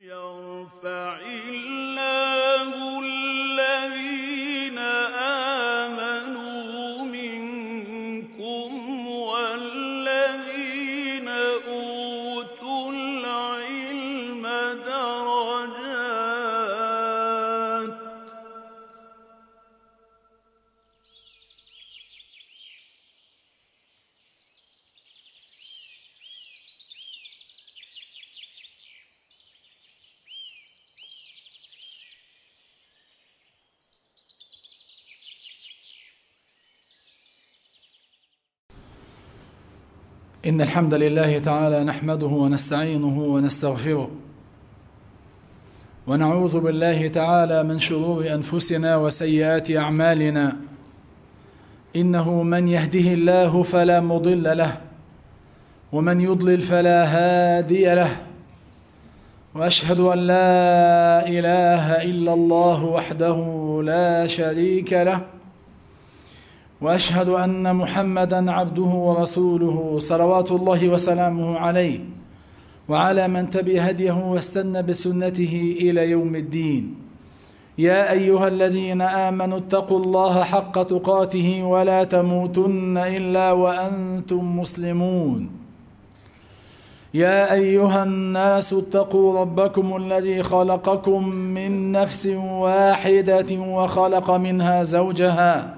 يرفع الله إن الحمد لله تعالى نحمده ونستعينه ونستغفره ونعوذ بالله تعالى من شرور أنفسنا وسيئات أعمالنا إنه من يهده الله فلا مضل له ومن يضلل فلا هادي له وأشهد أن لا إله إلا الله وحده لا شريك له واشهد ان محمدا عبده ورسوله صلوات الله وسلامه عليه وعلى من تبي هديه واستنى بسنته الى يوم الدين يا ايها الذين امنوا اتقوا الله حق تقاته ولا تموتن الا وانتم مسلمون يا ايها الناس اتقوا ربكم الذي خلقكم من نفس واحده وخلق منها زوجها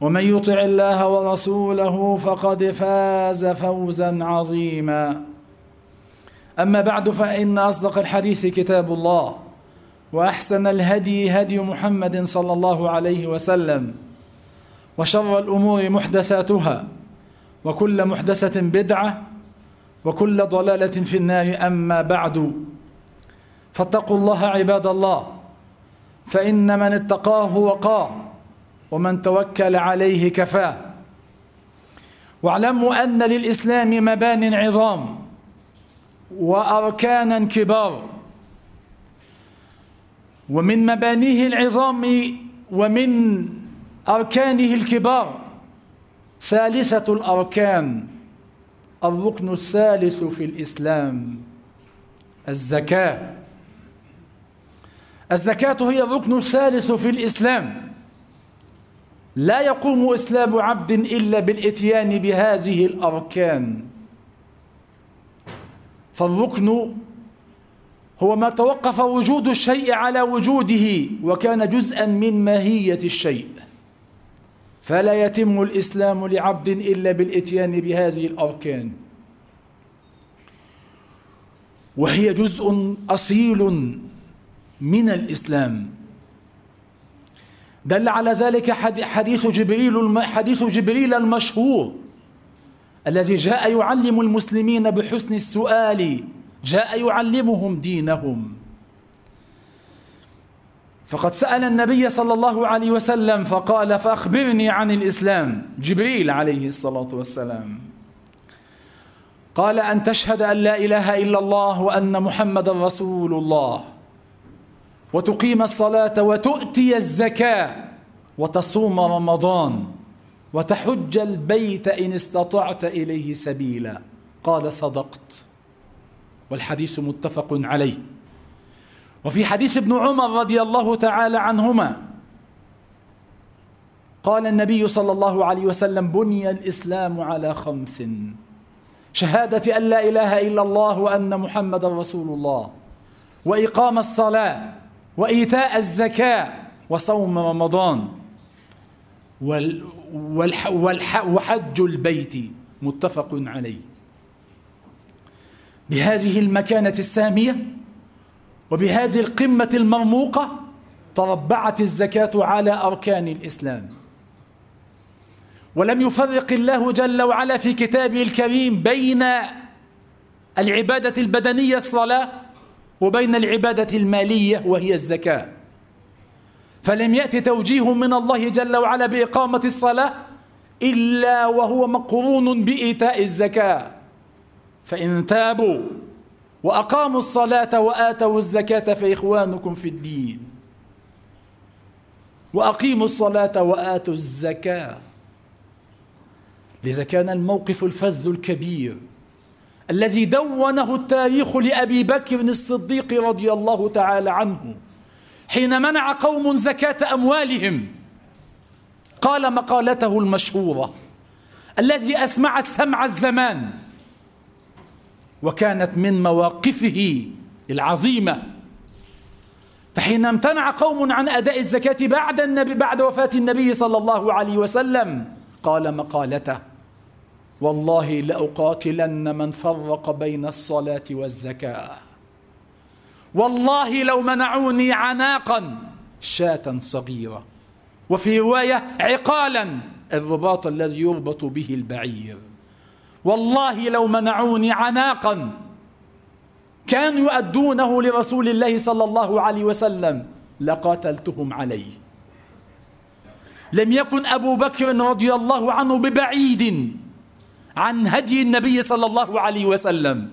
ومن يطع الله ورسوله فقد فاز فوزا عظيما أما بعد فإن أصدق الحديث كتاب الله وأحسن الهدي هدي محمد صلى الله عليه وسلم وشر الأمور محدثاتها وكل محدثة بدعة وكل ضلالة في النار أما بعد فاتقوا الله عباد الله فإن من اتقاه وقاه ومن توكل عليه كفاه واعلموا أن للإسلام مبان عظام وأركانا كبار ومن مبانيه العظام ومن أركانه الكبار ثالثة الأركان الركن الثالث في الإسلام الزكاة الزكاة هي الركن الثالث في الإسلام لا يقوم اسلام عبد الا بالاتيان بهذه الاركان فالركن هو ما توقف وجود الشيء على وجوده وكان جزءا من ماهيه الشيء فلا يتم الاسلام لعبد الا بالاتيان بهذه الاركان وهي جزء اصيل من الاسلام دل على ذلك حديث جبريل حديث جبريل المشهور الذي جاء يعلم المسلمين بحسن السؤال جاء يعلمهم دينهم فقد سأل النبي صلى الله عليه وسلم فقال فأخبرني عن الإسلام جبريل عليه الصلاة والسلام قال أن تشهد أن لا إله إلا الله وأن محمد رسول الله وتقيم الصلاة وتؤتي الزكاة وتصوم رمضان وتحج البيت إن استطعت إليه سبيلا قال صدقت والحديث متفق عليه وفي حديث ابن عمر رضي الله تعالى عنهما قال النبي صلى الله عليه وسلم بني الإسلام على خمس شهادة أن لا إله إلا الله وأن محمد رسول الله وإقام الصلاة وإيتاء الزكاة وصوم رمضان وحج البيت متفق عليه بهذه المكانة السامية وبهذه القمة المرموقة تربعت الزكاة على أركان الإسلام ولم يفرق الله جل وعلا في كتابه الكريم بين العبادة البدنية الصلاة وبين العبادة المالية وهي الزكاة فلم يأتي توجيه من الله جل وعلا بإقامة الصلاة إلا وهو مقرون بإيتاء الزكاة فإن تابوا وأقاموا الصلاة وآتوا الزكاة فإخوانكم في الدين وأقيموا الصلاة وآتوا الزكاة لذا كان الموقف الفذ الكبير الذي دونه التاريخ لأبي بكر الصديق رضي الله تعالى عنه حين منع قوم زكاة أموالهم قال مقالته المشهورة الذي أسمعت سمع الزمان وكانت من مواقفه العظيمة فحين امتنع قوم عن أداء الزكاة بعد, النبي بعد وفاة النبي صلى الله عليه وسلم قال مقالته والله لأقاتلن من فرق بين الصلاة والزكاة والله لو منعوني عناقا شاة صغيرة وفي رواية عقالا الرباط الذي يربط به البعير والله لو منعوني عناقا كان يؤدونه لرسول الله صلى الله عليه وسلم لقاتلتهم عليه لم يكن أبو بكر رضي الله عنه ببعيد عن هدي النبي صلى الله عليه وسلم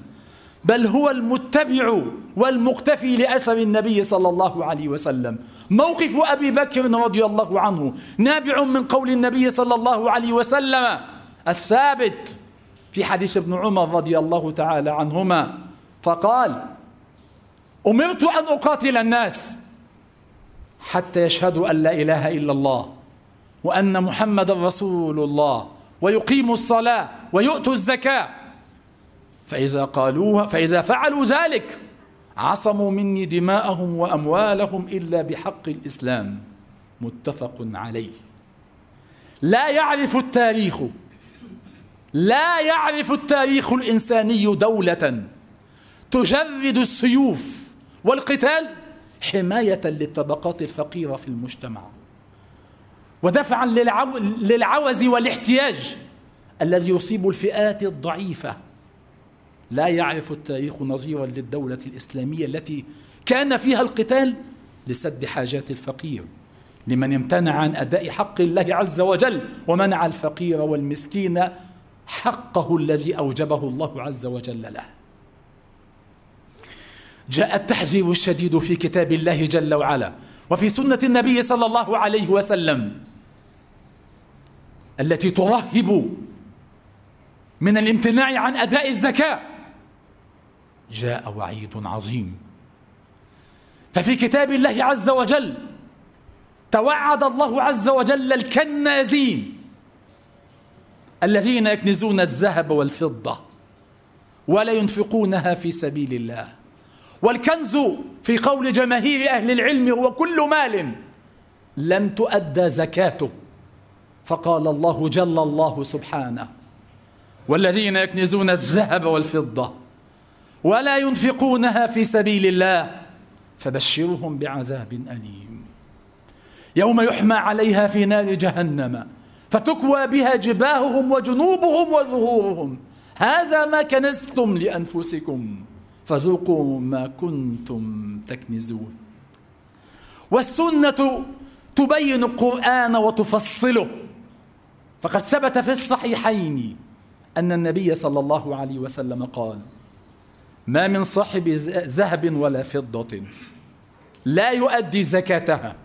بل هو المتبع والمقتفي لأثر النبي صلى الله عليه وسلم موقف أبي بكر رضي الله عنه نابع من قول النبي صلى الله عليه وسلم الثابت في حديث ابن عمر رضي الله تعالى عنهما فقال أمرت أن أقاتل الناس حتى يشهدوا أن لا إله إلا الله وأن محمد رسول الله ويقيموا الصلاة ويؤتوا الزكاة فإذا قالوها فإذا فعلوا ذلك عصموا مني دماءهم وأموالهم إلا بحق الإسلام متفق عليه لا يعرف التاريخ لا يعرف التاريخ الإنساني دولة تجرد السيوف والقتال حماية للطبقات الفقيرة في المجتمع ودفعا للعوز والاحتياج الذي يصيب الفئات الضعيفة لا يعرف التاريخ نظيرا للدولة الإسلامية التي كان فيها القتال لسد حاجات الفقير لمن امتنع عن أداء حق الله عز وجل ومنع الفقير والمسكين حقه الذي أوجبه الله عز وجل له جاء التحذير الشديد في كتاب الله جل وعلا وفي سنة النبي صلى الله عليه وسلم التي ترهب من الامتناع عن أداء الزكاة جاء وعيد عظيم ففي كتاب الله عز وجل توعد الله عز وجل الكنازين الذين يكنزون الذهب والفضة ولا ينفقونها في سبيل الله والكنز في قول جماهير أهل العلم هو كل مال لم تؤدى زكاته فقال الله جل الله سبحانه والذين يكنزون الذهب والفضة ولا ينفقونها في سبيل الله فبشرهم بعذاب أليم يوم يحمى عليها في نار جهنم فتكوى بها جباههم وجنوبهم وظهورهم هذا ما كنزتم لأنفسكم فذوقوا ما كنتم تكنزون والسنة تبين القرآن وتفصله فقد ثبت في الصحيحين أن النبي صلى الله عليه وسلم قال ما من صاحب ذهب ولا فضة لا يؤدي زكاتها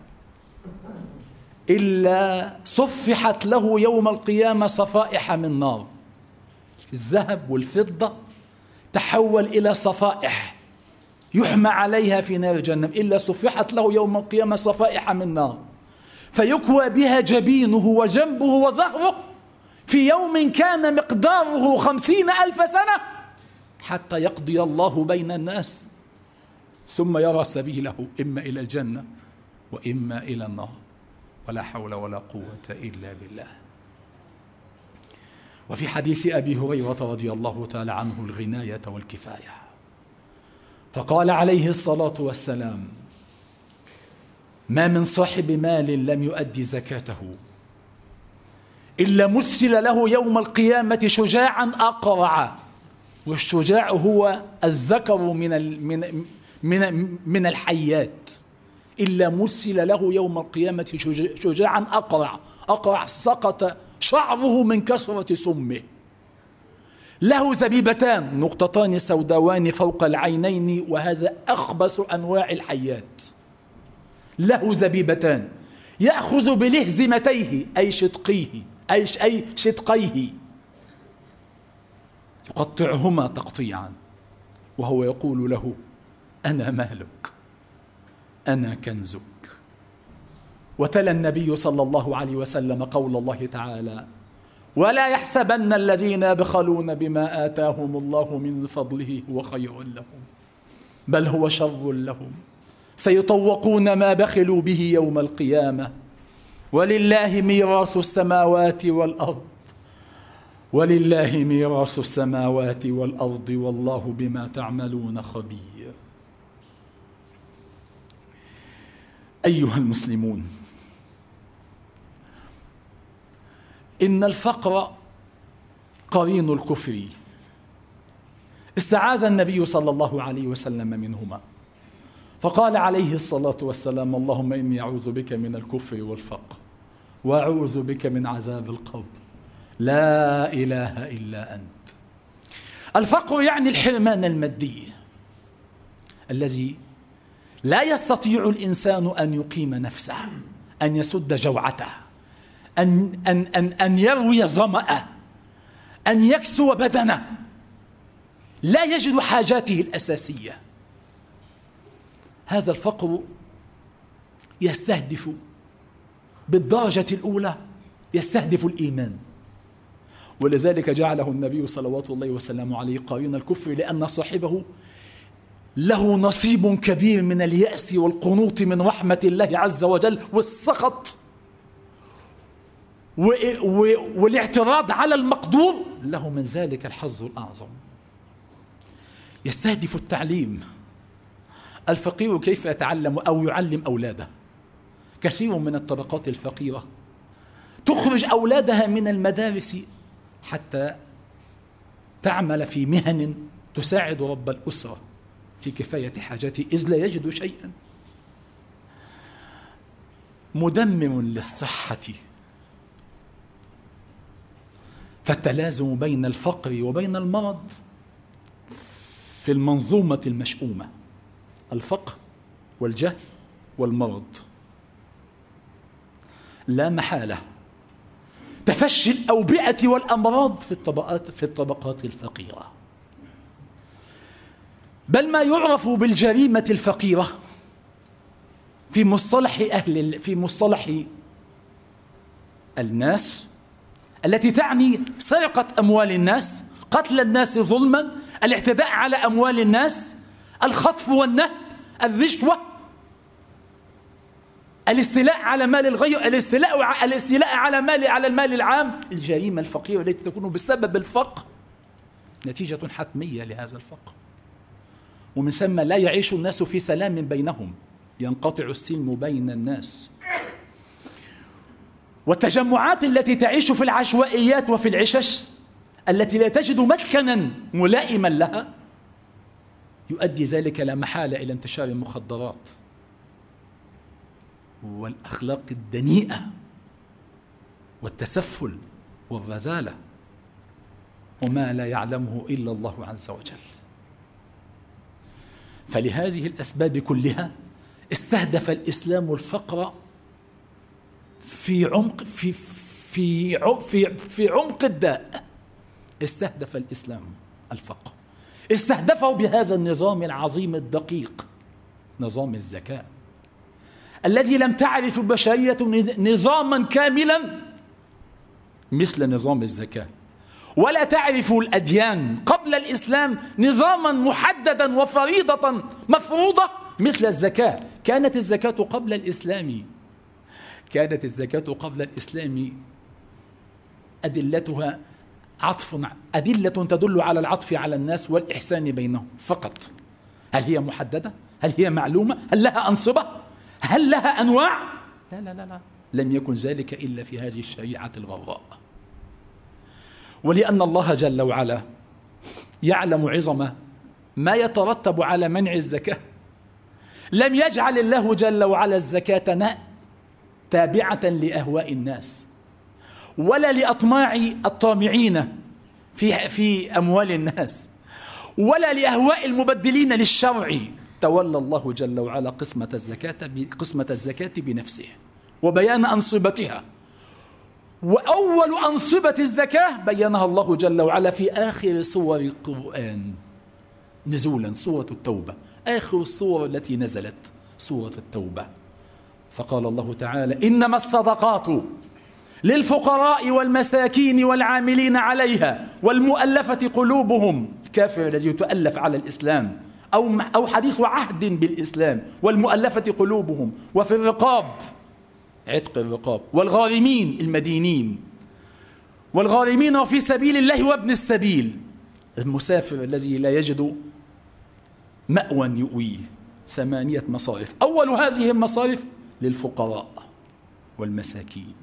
إلا صفحت له يوم القيامة صفائح من نار الذهب والفضة تحول إلى صفائح يحمى عليها في نار جهنم إلا صفحت له يوم القيامة صفائح من نار فيكوى بها جبينه وجنبه وظهره في يوم كان مقداره خمسين ألف سنة حتى يقضي الله بين الناس ثم يرى سبيله إما إلى الجنة وإما إلى النار ولا حول ولا قوة إلا بالله وفي حديث أبي هريرة رضي الله تعالى عنه الغناية والكفاية فقال عليه الصلاة والسلام ما من صاحب مال لم يؤدي زكاته إلا مثل له يوم القيامة شجاعا أقرع والشجاع هو الذكر من من من من الحيات إلا مثل له يوم القيامة شجاعا أقرع أقرع سقط شعره من كثرة سمه له زبيبتان نقطتان سوداوان فوق العينين وهذا أخبث أنواع الحيات له زبيبتان يأخذ بلهزمتيه أي شدقيه أي, أي شدقيه يقطعهما تقطيعا وهو يقول له أنا مالك أنا كنزك وتلا النبي صلى الله عليه وسلم قول الله تعالى ولا يحسبن الذين يبخلون بما آتاهم الله من فضله هو خير لهم بل هو شر لهم سيطوقون ما بخلوا به يوم القيامه ولله ميراث السماوات والأرض ولله ميراث السماوات والأرض والله بما تعملون خبير أيها المسلمون إن الفقر قرين الكفر استعاذ النبي صلى الله عليه وسلم منهما فقال عليه الصلاة والسلام اللهم إني أعوذ بك من الكفر والفقر واعوذ بك من عذاب القبر لا اله الا انت الفقر يعني الحرمان المادي الذي لا يستطيع الانسان ان يقيم نفسه ان يسد جوعته ان ان ان ان يروي ظمأه ان يكسو بدنه لا يجد حاجاته الاساسيه هذا الفقر يستهدف بالدرجة الأولى يستهدف الإيمان ولذلك جعله النبي صلوات الله وسلامه عليه قارين الكفر لأن صاحبه له نصيب كبير من اليأس والقنوط من رحمة الله عز وجل والسخط والاعتراض على المقدور له من ذلك الحظ الأعظم يستهدف التعليم الفقير كيف يتعلم أو يعلم أولاده كثير من الطبقات الفقيرة تخرج أولادها من المدارس حتى تعمل في مهن تساعد رب الأسرة في كفاية حاجته إذ لا يجد شيئا مدمر للصحة فالتلازم بين الفقر وبين المرض في المنظومة المشؤومة الفقر والجهل والمرض لا محالة تفشي الأوبئة والأمراض في الطبقات في الطبقات الفقيرة بل ما يعرف بالجريمة الفقيرة في مصطلح أهل في مصطلح الناس التي تعني سرقة أموال الناس قتل الناس ظلما الاعتداء على أموال الناس الخطف والنهب الرشوة الاستيلاء على مال الغير الاستيلاء الاستيلاء على مال على المال العام الجريمه الفقيره التي تكون بسبب الفقر نتيجه حتميه لهذا الفقر ومن ثم لا يعيش الناس في سلام بينهم ينقطع السلم بين الناس والتجمعات التي تعيش في العشوائيات وفي العشش التي لا تجد مسكنا ملائما لها يؤدي ذلك لا محاله الى انتشار المخدرات والاخلاق الدنيئه والتسفل والرذاله وما لا يعلمه الا الله عز وجل فلهذه الاسباب كلها استهدف الاسلام الفقر في عمق في في في في عمق الداء استهدف الاسلام الفقر استهدفه بهذا النظام العظيم الدقيق نظام الزكاه الذي لم تعرف البشرية نظاما كاملا مثل نظام الزكاة ولا تعرف الأديان قبل الإسلام نظاما محددا وفريضة مفروضة مثل الزكاة كانت الزكاة قبل الإسلام كانت الزكاة قبل الإسلام أدلتها عطف أدلة تدل على العطف على الناس والإحسان بينهم فقط هل هي محددة؟ هل هي معلومة؟ هل لها أنصبة؟ هل لها أنواع؟ لا لا لا, لا. لم يكن ذلك إلا في هذه الشريعة الغراء ولأن الله جل وعلا يعلم عظم ما يترتب على منع الزكاة لم يجعل الله جل وعلا الزكاة تابعة لأهواء الناس ولا لأطماع الطامعين في في أموال الناس ولا لأهواء المبدلين للشرع تولى الله جل وعلا قسمة الزكاة قسمة الزكاة بنفسه وبيان أنصبتها وأول أنصبة الزكاة بينها الله جل وعلا في آخر سور القرآن نزولا سورة التوبة آخر السور التي نزلت سورة التوبة فقال الله تعالى إنما الصدقات للفقراء والمساكين والعاملين عليها والمؤلفة قلوبهم الكافر الذي يتألف على الإسلام أو, أو حديث عهد بالإسلام والمؤلفة قلوبهم وفي الرقاب عتق الرقاب والغارمين المدينين والغارمين في سبيل الله وابن السبيل المسافر الذي لا يجد مأوى يؤويه ثمانية مصارف أول هذه المصارف للفقراء والمساكين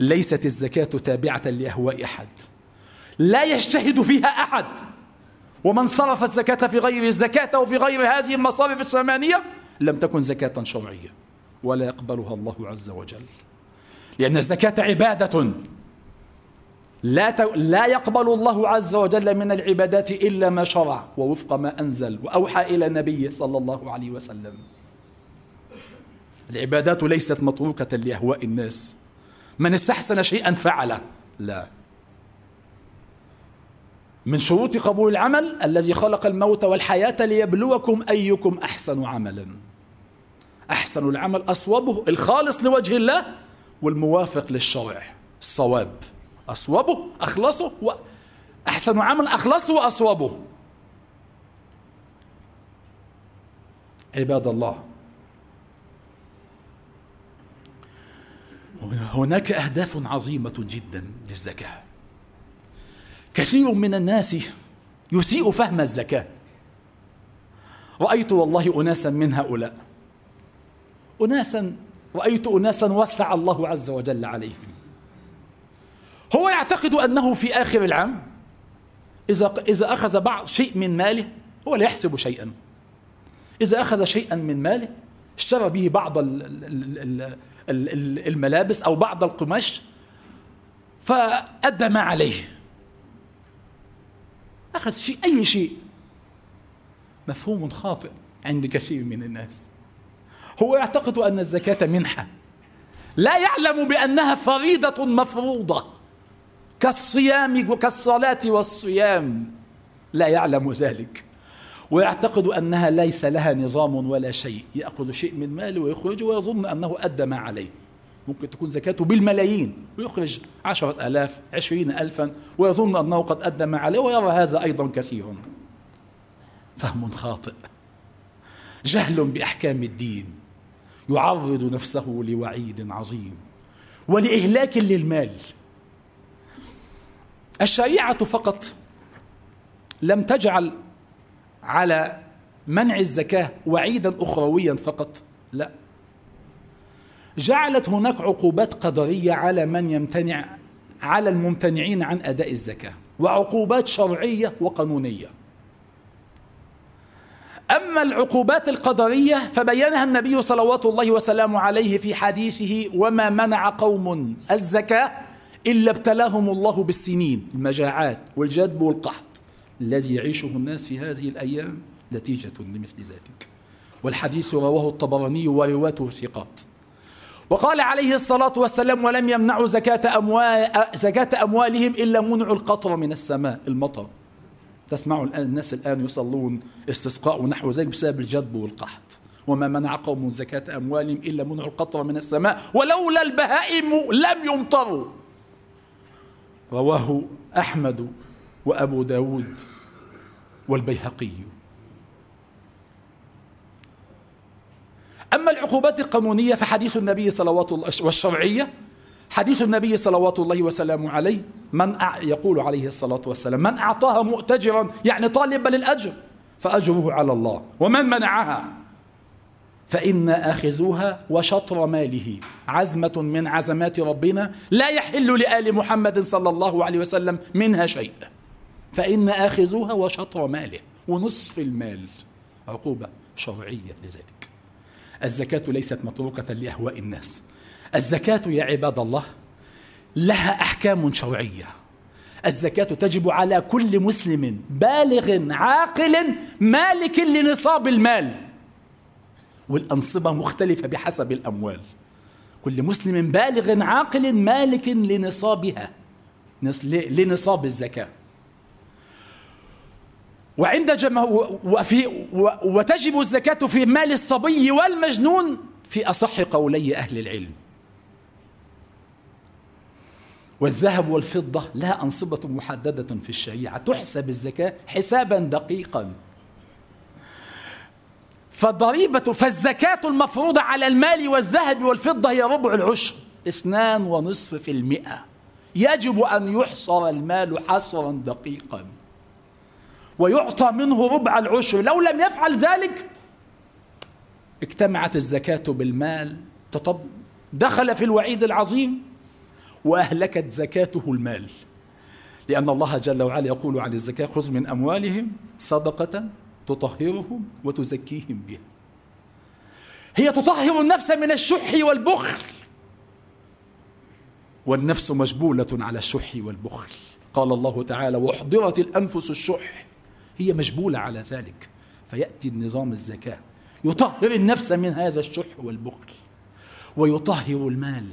ليست الزكاة تابعة لأهواء أحد لا يجتهد فيها أحد ومن صرف الزكاة في غير الزكاة أو في غير هذه المصارف الثمانية لم تكن زكاة شرعية ولا يقبلها الله عز وجل لأن الزكاة عبادة لا لا يقبل الله عز وجل من العبادات إلا ما شرع ووفق ما أنزل وأوحى إلى نبيه صلى الله عليه وسلم العبادات ليست متروكة لأهواء الناس من استحسن شيئا فعله لا من شروط قبول العمل الذي خلق الموت والحياة ليبلوكم أيكم أحسن عملا أحسن العمل أصوبه الخالص لوجه الله والموافق للشرع الصواب أصوبه أخلصه أحسن عمل أخلصه وأصوبه عباد الله هناك أهداف عظيمة جدا للزكاة كثير من الناس يسيء فهم الزكاة رأيت والله أناسا من هؤلاء أناسا رأيت أناسا وسع الله عز وجل عليهم هو يعتقد أنه في آخر العام إذا, إذا أخذ بعض شيء من ماله هو لا يحسب شيئا إذا أخذ شيئا من ماله اشترى به بعض الملابس أو بعض القماش فأدى ما عليه أخذ شيء أي شيء مفهوم خاطئ عند كثير من الناس هو يعتقد أن الزكاة منحة لا يعلم بأنها فريضة مفروضة كالصيام وكالصلاة والصيام لا يعلم ذلك ويعتقد أنها ليس لها نظام ولا شيء يأخذ شيء من ماله ويخرجه ويظن أنه أدى ما عليه ممكن تكون زكاته بالملايين ويخرج عشرة ألاف عشرين ألفا ويظن أنه قد أدى ما عليه ويرى هذا أيضا كثير فهم خاطئ جهل بأحكام الدين يعرض نفسه لوعيد عظيم ولإهلاك للمال الشريعة فقط لم تجعل على منع الزكاة وعيدا أخرويا فقط لا جعلت هناك عقوبات قدرية على من يمتنع على الممتنعين عن أداء الزكاة وعقوبات شرعية وقانونية أما العقوبات القدرية فبينها النبي صلوات الله وسلامه عليه في حديثه وما منع قوم الزكاة إلا ابتلاهم الله بالسنين المجاعات والجدب والقحط الذي يعيشه الناس في هذه الأيام نتيجة لمثل ذلك والحديث رواه الطبراني ورواته ثقات وقال عليه الصلاة والسلام ولم يمنعوا زكاة, أموال زكاة أموالهم إلا منعوا القطر من السماء المطر تسمعوا الآن الناس الآن يصلون استسقاء ونحو ذلك بسبب الجدب والقحط وما منع قوم زكاة أموالهم إلا منعوا القطر من السماء ولولا البهائم لم يمطروا رواه أحمد وأبو داود والبيهقي أما العقوبات القانونية فحديث النبي صلوات الله والشرعية حديث النبي صلوات الله وسلامه عليه من يقول عليه الصلاة والسلام من أعطاها مؤتجرا يعني طالبا للأجر فأجره على الله ومن منعها فإن أخذوها وشطر ماله عزمة من عزمات ربنا لا يحل لآل محمد صلى الله عليه وسلم منها شيء فإن أخذوها وشطر ماله ونصف المال عقوبة شرعية لذلك الزكاة ليست متروكة لأهواء الناس الزكاة يا عباد الله لها أحكام شرعية الزكاة تجب على كل مسلم بالغ عاقل مالك لنصاب المال والأنصبة مختلفة بحسب الأموال كل مسلم بالغ عاقل مالك لنصابها لنصاب الزكاه وعند جم... وفي وتجب الزكاة في مال الصبي والمجنون في أصح قولي أهل العلم والذهب والفضة لها أنصبة محددة في الشريعة تحسب الزكاة حسابا دقيقا فالضريبة فالزكاة المفروضة على المال والذهب والفضة هي ربع العشر اثنان ونصف في المئة يجب أن يحصر المال حصرا دقيقا ويعطى منه ربع العشر لو لم يفعل ذلك اجتمعت الزكاة بالمال تطب دخل في الوعيد العظيم وأهلكت زكاته المال لأن الله جل وعلا يقول عن الزكاة خذ من أموالهم صدقة تطهرهم وتزكيهم بها هي تطهر النفس من الشح والبخل والنفس مجبولة على الشح والبخل قال الله تعالى وأحضرت الأنفس الشح هي مجبولة على ذلك فيأتي النظام الزكاة يطهر النفس من هذا الشح والبخل ويطهر المال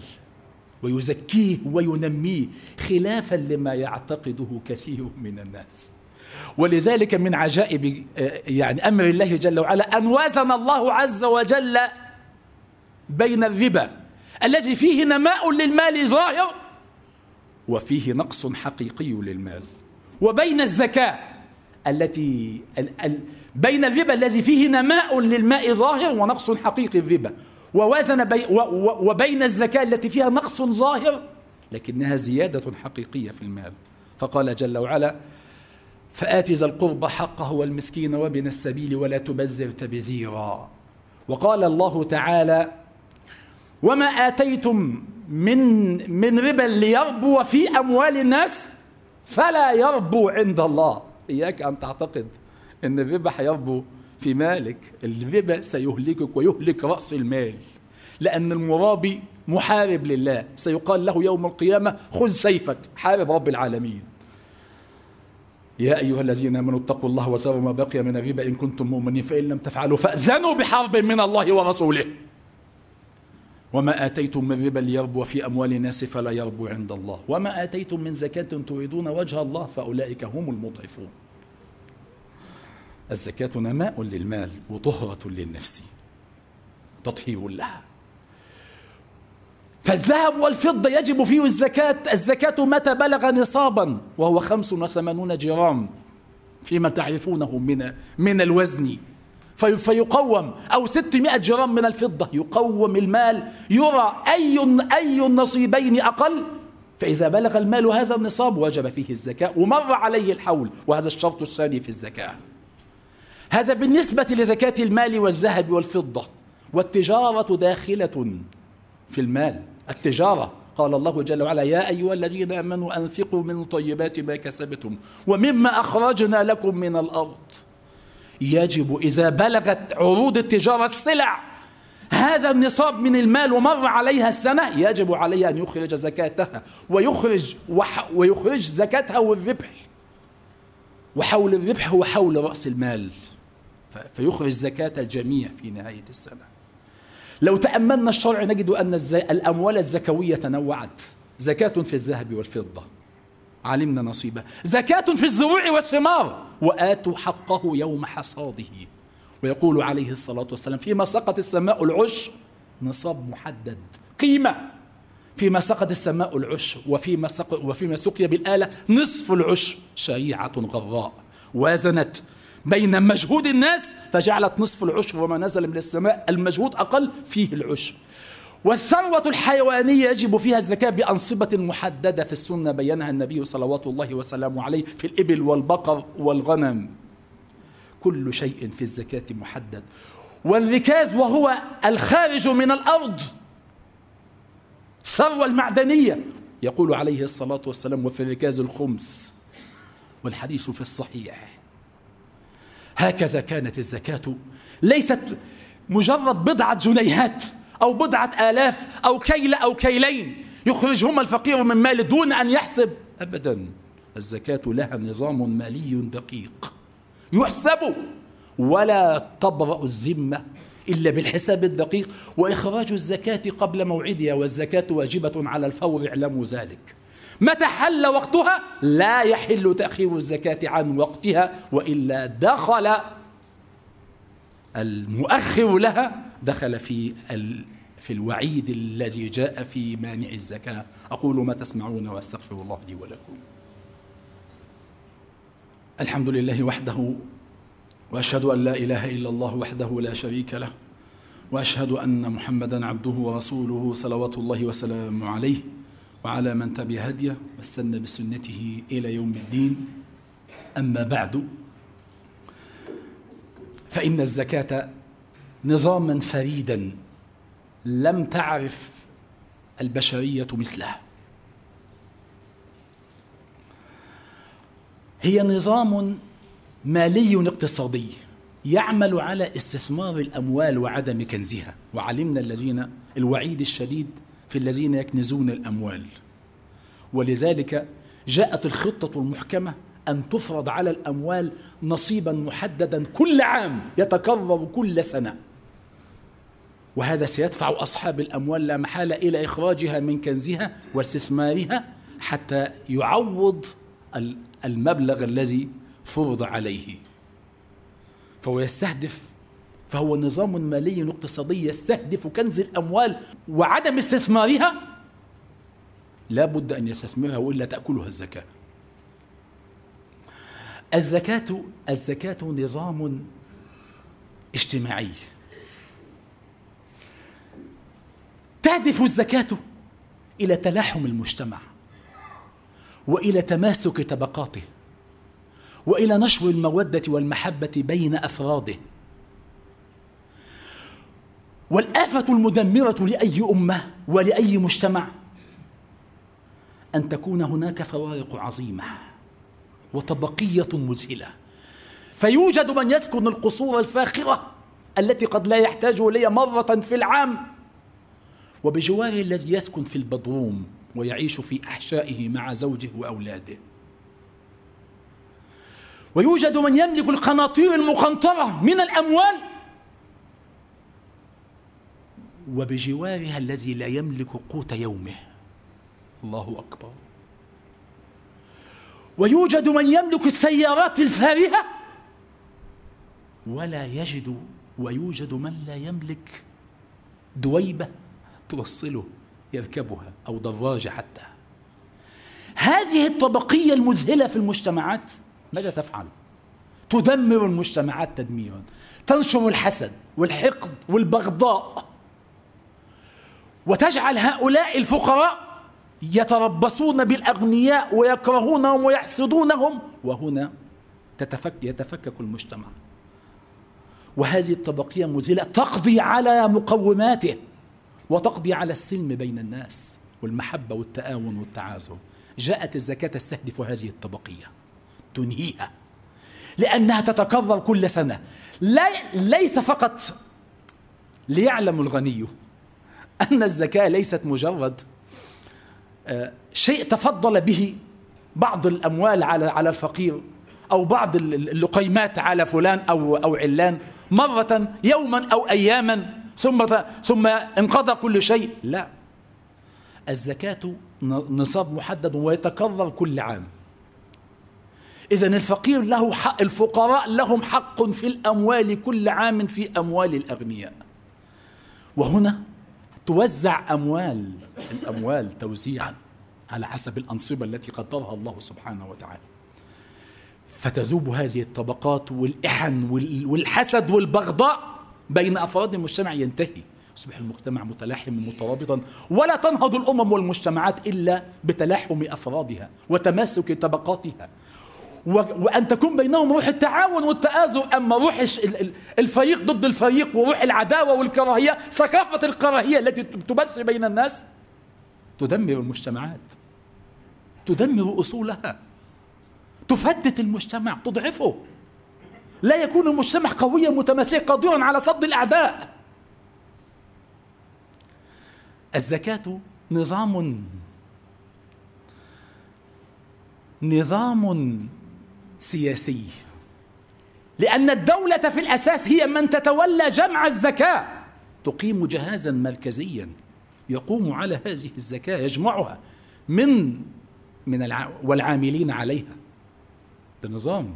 ويزكيه وينميه خلافا لما يعتقده كثير من الناس ولذلك من عجائب آه، يعني امر الله جل وعلا ان وازن الله عز وجل بين الربا الذي فيه نماء للمال ظاهر وفيه نقص حقيقي للمال وبين الزكاه التي ال ال بين الربا الذي فيه نماء للماء ظاهر ونقص حقيقي الربا ووازن بي وبين الزكاة التي فيها نقص ظاهر لكنها زيادة حقيقية في المال فقال جل وعلا فآت ذا القرب حقه والمسكين وابن السبيل ولا تبذر تبذيرا وقال الله تعالى وما آتيتم من من ربا ليربو في أموال الناس فلا يربو عند الله إياك أن تعتقد أن الربا هيربو في مالك الربا سيهلكك ويهلك رأس المال لأن المرابي محارب لله سيقال له يوم القيامة خذ سيفك حارب رب العالمين يا أيها الذين آمنوا اتقوا الله وذروا ما بقي من الربا إن كنتم مؤمنين فإن لم تفعلوا فأذنوا بحرب من الله ورسوله وما آتيتم من ربا ليربو في أموال الناس فلا يربو عند الله وما آتيتم من زكاة تريدون وجه الله فأولئك هم المضعفون الزكاة نماء للمال وطهرة للنفس تطهير لها فالذهب والفضة يجب فيه الزكاة الزكاة متى بلغ نصابا وهو خمس وثمانون جرام فيما تعرفونه من, من الوزن في فيقوم أو 600 جرام من الفضة يقوم المال يرى أي, أي النصيبين أقل فإذا بلغ المال هذا النصاب وجب فيه الزكاة ومر عليه الحول وهذا الشرط الثاني في الزكاة هذا بالنسبة لزكاة المال والذهب والفضة والتجارة داخلة في المال التجارة قال الله جل وعلا يا أيها الذين آمنوا أنفقوا من طيبات ما كسبتم ومما أخرجنا لكم من الأرض يجب إذا بلغت عروض التجارة السلع هذا النصاب من المال ومر عليها السنة يجب عليه أن يخرج زكاتها ويخرج وح ويخرج زكاتها والربح وحول الربح هو حول رأس المال فيخرج زكاة الجميع في نهاية السنة لو تأملنا الشرع نجد أن الأموال الزكوية تنوعت زكاة في الذهب والفضة علمنا نصيبه زكاة في الزروع والثمار وآتوا حقه يوم حصاده ويقول عليه الصلاة والسلام فيما سقط السماء العش نصاب محدد قيمة فيما سقط السماء العش وفيما, سق وفيما سقي بالآلة نصف العش شريعة غراء وازنت بين مجهود الناس فجعلت نصف العش وما نزل من السماء المجهود أقل فيه العش والثروة الحيوانية يجب فيها الزكاة بأنصبة محددة في السنة بينها النبي صلوات الله وسلامه عليه في الإبل والبقر والغنم كل شيء في الزكاة محدد والركاز وهو الخارج من الأرض الثروة المعدنية يقول عليه الصلاة والسلام وفي الركاز الخمس والحديث في الصحيح هكذا كانت الزكاة ليست مجرد بضعة جنيهات أو بضعة آلاف أو كيل أو كيلين يخرجهما الفقير من ماله دون أن يحسب أبدا الزكاة لها نظام مالي دقيق يحسب ولا تبرأ الذمة إلا بالحساب الدقيق وإخراج الزكاة قبل موعدها والزكاة واجبة على الفور اعلموا ذلك متى حل وقتها لا يحل تأخير الزكاة عن وقتها وإلا دخل المؤخر لها دخل في ال في الوعيد الذي جاء في مانع الزكاة أقول ما تسمعون وأستغفر الله لي ولكم الحمد لله وحده وأشهد أن لا إله إلا الله وحده لا شريك له وأشهد أن محمدا عبده ورسوله صلوات الله وسلامه عليه وعلى من تبع هديه واستنى بسنته إلى يوم الدين أما بعد فإن الزكاة نظاما فريدا لم تعرف البشريه مثله هي نظام مالي اقتصادي يعمل على استثمار الاموال وعدم كنزها وعلمنا الذين الوعيد الشديد في الذين يكنزون الاموال ولذلك جاءت الخطه المحكمه ان تفرض على الاموال نصيبا محددا كل عام يتكرر كل سنه وهذا سيدفع أصحاب الأموال لا محالة إلى إخراجها من كنزها واستثمارها حتى يعوض المبلغ الذي فرض عليه فهو يستهدف فهو نظام مالي اقتصادي يستهدف كنز الأموال وعدم استثمارها لا بد أن يستثمرها وإلا تأكلها الزكاة الزكاة الزكاة نظام اجتماعي تهدف الزكاة إلى تلاحم المجتمع وإلى تماسك طبقاته وإلى نشر المودة والمحبة بين أفراده والآفة المدمرة لأي أمة ولأي مجتمع أن تكون هناك فوارق عظيمة وطبقية مذهلة فيوجد من يسكن القصور الفاخرة التي قد لا يحتاج إليها مرة في العام وبجواره الذي يسكن في البضروم ويعيش في احشائه مع زوجه واولاده ويوجد من يملك القناطير المقنطره من الاموال وبجوارها الذي لا يملك قوت يومه الله اكبر ويوجد من يملك السيارات الفارهه ولا يجد ويوجد من لا يملك دويبه توصله يركبها أو دراجة حتى هذه الطبقية المذهلة في المجتمعات ماذا تفعل؟ تدمر المجتمعات تدميرا تنشر الحسد والحقد والبغضاء وتجعل هؤلاء الفقراء يتربصون بالأغنياء ويكرهونهم ويحسدونهم وهنا تتفك يتفكك المجتمع وهذه الطبقية المذهلة تقضي على مقوماته وتقضي على السلم بين الناس والمحبة والتآون والتعازم جاءت الزكاة تستهدف هذه الطبقية تنهيها لأنها تتكرر كل سنة لا ليس فقط ليعلم الغني أن الزكاة ليست مجرد آه، شيء تفضل به بعض الأموال على على الفقير أو بعض اللقيمات على فلان أو أو علان مرة يوما أو أياما ثم ثم انقضى كل شيء لا الزكاة نصاب محدد ويتكرر كل عام إذا الفقير له حق الفقراء لهم حق في الأموال كل عام في أموال الأغنياء وهنا توزع أموال الأموال توزيعا على حسب الأنصبة التي قدرها الله سبحانه وتعالى فتذوب هذه الطبقات والإحن والحسد والبغضاء بين أفراد المجتمع ينتهي يصبح المجتمع متلاحما مترابطا ولا تنهض الأمم والمجتمعات إلا بتلاحم أفرادها وتماسك طبقاتها وأن تكون بينهم روح التعاون والتآزر أما روح الفريق ضد الفريق وروح العداوة والكراهية ثقافة الكراهية التي تبث بين الناس تدمر المجتمعات تدمر أصولها تفتت المجتمع تضعفه لا يكون المجتمع قويا متماسكا قادرا على صد الأعداء الزكاة نظام نظام سياسي لأن الدولة في الأساس هي من تتولى جمع الزكاة تقيم جهازا مركزيا يقوم على هذه الزكاة يجمعها من من والعاملين عليها بنظام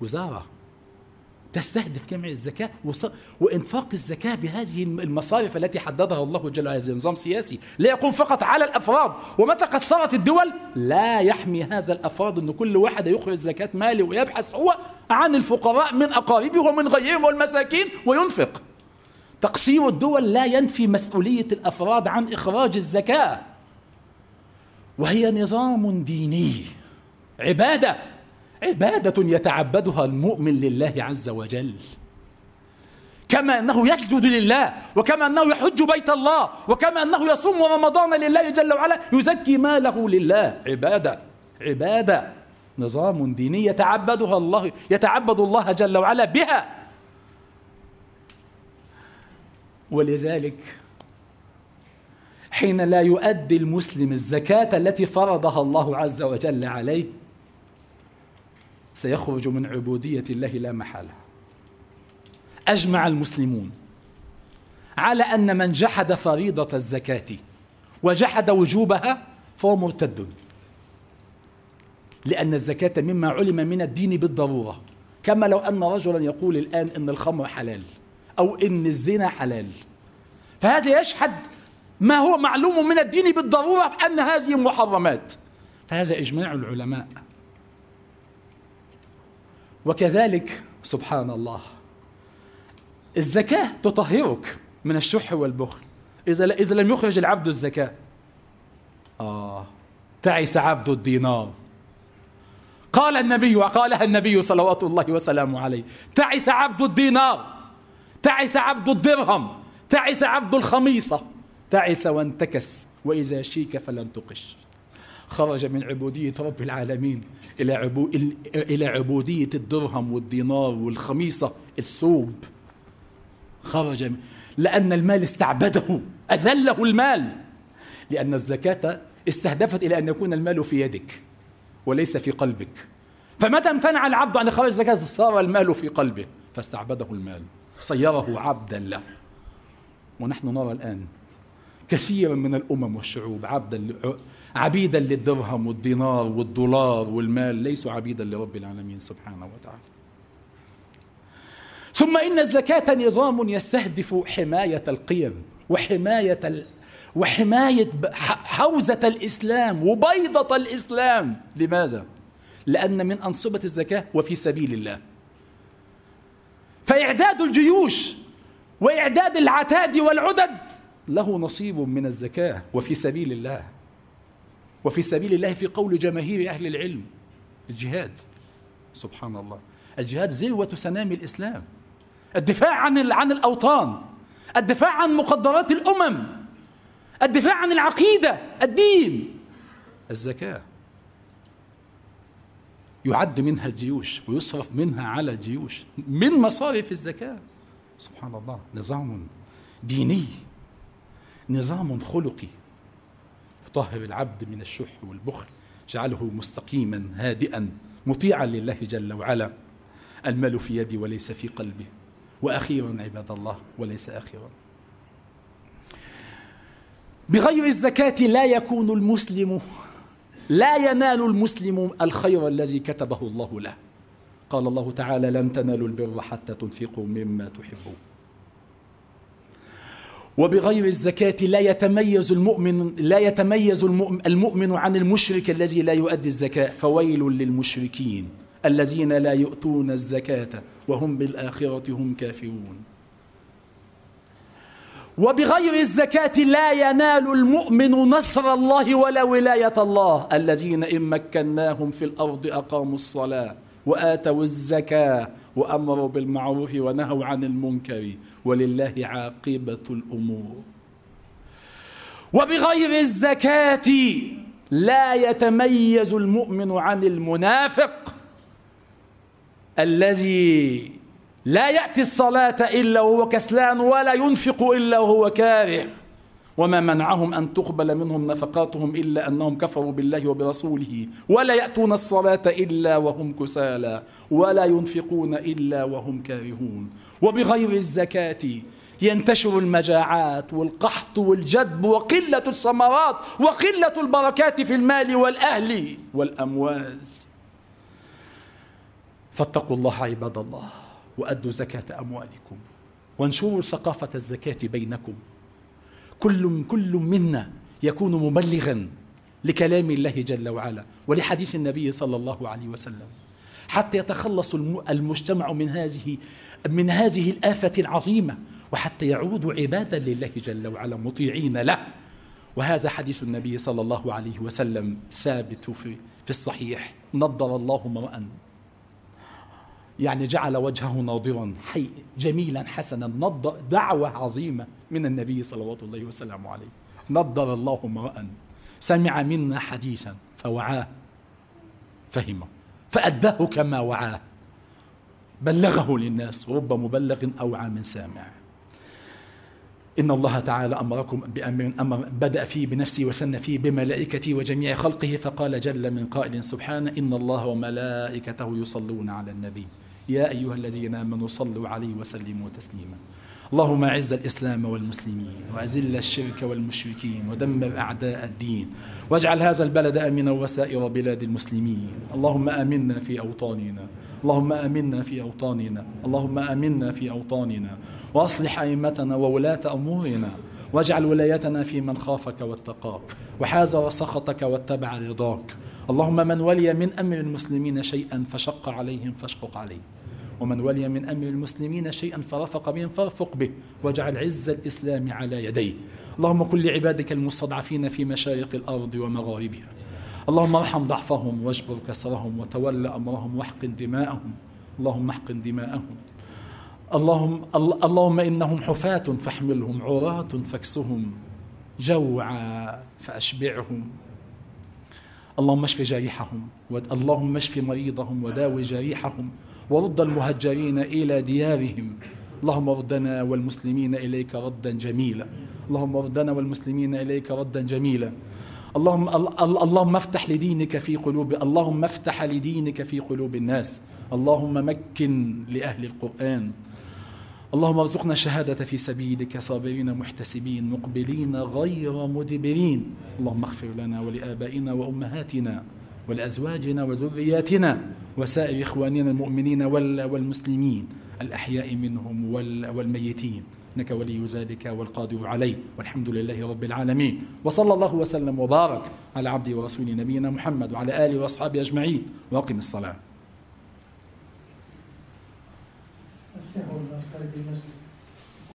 وزارة تستهدف جمع الزكاة وإنفاق الزكاة بهذه المصارف التي حددها الله جل وعلا نظام سياسي لا يقوم فقط على الأفراد ومتى قصرت الدول لا يحمي هذا الأفراد أن كل واحد يخرج زكاة ماله ويبحث هو عن الفقراء من أقاربه ومن غيرهم والمساكين وينفق تقصير الدول لا ينفي مسؤولية الأفراد عن إخراج الزكاة وهي نظام ديني عباده عبادة يتعبدها المؤمن لله عز وجل كما أنه يسجد لله وكما أنه يحج بيت الله وكما أنه يصوم رمضان لله جل وعلا يزكي ماله لله عبادة عبادة نظام ديني يتعبدها الله يتعبد الله جل وعلا بها ولذلك حين لا يؤدي المسلم الزكاة التي فرضها الله عز وجل عليه سيخرج من عبودية الله لا محالة أجمع المسلمون على أن من جحد فريضة الزكاة وجحد وجوبها فهو مرتد لأن الزكاة مما علم من الدين بالضرورة كما لو أن رجلا يقول الآن إن الخمر حلال أو إن الزنا حلال فهذا يشحد ما هو معلوم من الدين بالضرورة أن هذه محرمات فهذا إجماع العلماء وكذلك سبحان الله الزكاة تطهرك من الشح والبخل إذا إذا لم يخرج العبد الزكاة آه تعس عبد الدينار قال النبي وقالها النبي صلوات الله وسلامه عليه تعس عبد الدينار تعس عبد الدرهم تعس عبد الخميصة تعس وانتكس وإذا شيك فلن تقش خرج من عبودية رب العالمين إلى, عبو... إلى عبودية الدرهم والدينار والخميصة الثوب خرج لأن المال استعبده أذله المال لأن الزكاة استهدفت إلى أن يكون المال في يدك وليس في قلبك فمتى امتنع العبد عن إخراج الزكاة صار المال في قلبه فاستعبده المال صيره عبدا له ونحن نرى الآن كثيرا من الأمم والشعوب عبدا عبيدا للدرهم والدينار والدولار والمال ليسوا عبيدا لرب العالمين سبحانه وتعالى ثم إن الزكاة نظام يستهدف حماية القيم وحماية ال... وحماية حوزة الإسلام وبيضة الإسلام لماذا؟ لأن من أنصبة الزكاة وفي سبيل الله فإعداد الجيوش وإعداد العتاد والعدد له نصيب من الزكاة وفي سبيل الله وفي سبيل الله في قول جماهير أهل العلم الجهاد سبحان الله الجهاد زلوة سنام الإسلام الدفاع عن عن الأوطان الدفاع عن مقدرات الأمم الدفاع عن العقيدة الدين الزكاة يعد منها الجيوش ويصرف منها على الجيوش من مصارف الزكاة سبحان الله نظام ديني نظام خلقي طهر العبد من الشح والبخل جعله مستقيما هادئا مطيعا لله جل وعلا المال في يدي وليس في قلبي وأخيرا عباد الله وليس آخرا بغير الزكاة لا يكون المسلم لا ينال المسلم الخير الذي كتبه الله له قال الله تعالى لن تنالوا البر حتى تنفقوا مما تحبون وبغير الزكاة لا يتميز المؤمن لا يتميز المؤمن عن المشرك الذي لا يؤدي الزكاة فويل للمشركين الذين لا يؤتون الزكاة وهم بالآخرة هم كافرون وبغير الزكاة لا ينال المؤمن نصر الله ولا ولاية الله الذين إن مكناهم في الأرض أقاموا الصلاة وآتوا الزكاة وأمروا بالمعروف ونهوا عن المنكر ولله عاقبة الأمور وبغير الزكاة لا يتميز المؤمن عن المنافق الذي لا يأتي الصلاة إلا وهو كسلان ولا ينفق إلا وهو كاره وما منعهم أن تقبل منهم نفقاتهم إلا أنهم كفروا بالله وبرسوله ولا يأتون الصلاة إلا وهم كسالى ولا ينفقون إلا وهم كارهون وبغير الزكاة ينتشر المجاعات والقحط والجدب وقلة الثمرات وقلة البركات في المال والأهل والأموال فاتقوا الله عباد الله وأدوا زكاة أموالكم وانشروا ثقافة الزكاة بينكم كل كل منا يكون مبلغا لكلام الله جل وعلا ولحديث النبي صلى الله عليه وسلم حتى يتخلص المجتمع من هذه من هذه الآفة العظيمة وحتى يعودوا عبادا لله جل وعلا مطيعين له وهذا حديث النبي صلى الله عليه وسلم ثابت في في الصحيح نضل الله امرأ يعني جعل وجهه ناضرا حي جميلا حسنا نض دعوة عظيمة من النبي صلوات الله وسلامه عليه نضر الله امرأ سمع منا حديثا فوعاه فهمه فأداه كما وعاه بلغه للناس رب مبلغ أوعى من سامع إن الله تعالى أمركم بأمر أمر بدأ فيه بنفسي وثنى فيه بملائكتي وجميع خلقه فقال جل من قائل سبحانه إن الله وملائكته يصلون على النبي يا أيها الذين آمنوا صلوا عليه وسلموا تسليما اللهم اعز الاسلام والمسلمين واذل الشرك والمشركين ودمر اعداء الدين واجعل هذا البلد امنا وسائر بلاد المسلمين اللهم امنا في اوطاننا اللهم امنا في اوطاننا اللهم امنا في اوطاننا واصلح ائمتنا وولاه امورنا واجعل ولايتنا في من خافك واتقاك وحاذر سخطك واتبع رضاك اللهم من ولي من امر المسلمين شيئا فشق عليهم فاشقق عليه ومن ولي من أمر المسلمين شيئا فرفق بهم فارفق به واجعل عز الإسلام على يديه اللهم كن لعبادك المستضعفين في مشارق الأرض ومغاربها اللهم ارحم ضعفهم واجبر كسرهم وتول أمرهم واحقن دماءهم اللهم احقن دماءهم اللهم اللهم انهم حفاة فاحملهم عراة فاكسهم جوعا فاشبعهم اللهم اشف جريحهم اللهم اشف مريضهم وداوي جريحهم ورد المهجرين إلى ديارهم اللهم ردنا والمسلمين إليك ردا جميلا اللهم ردنا والمسلمين إليك ردا جميلا اللهم اللهم افتح لدينك في قلوب اللهم افتح لدينك في قلوب الناس اللهم مكن لأهل القرآن اللهم ارزقنا الشهادة في سبيلك صابرين محتسبين مقبلين غير مدبرين اللهم اغفر لنا ولآبائنا وأمهاتنا ولأزواجنا وذرياتنا وسائر إخواننا المؤمنين والمسلمين الأحياء منهم والميتين إنك ولي ذلك والقادر عليه والحمد لله رب العالمين وصلى الله وسلم وبارك على عبده ورسوله نبينا محمد وعلى آله وأصحابه أجمعين وأقم الصلاة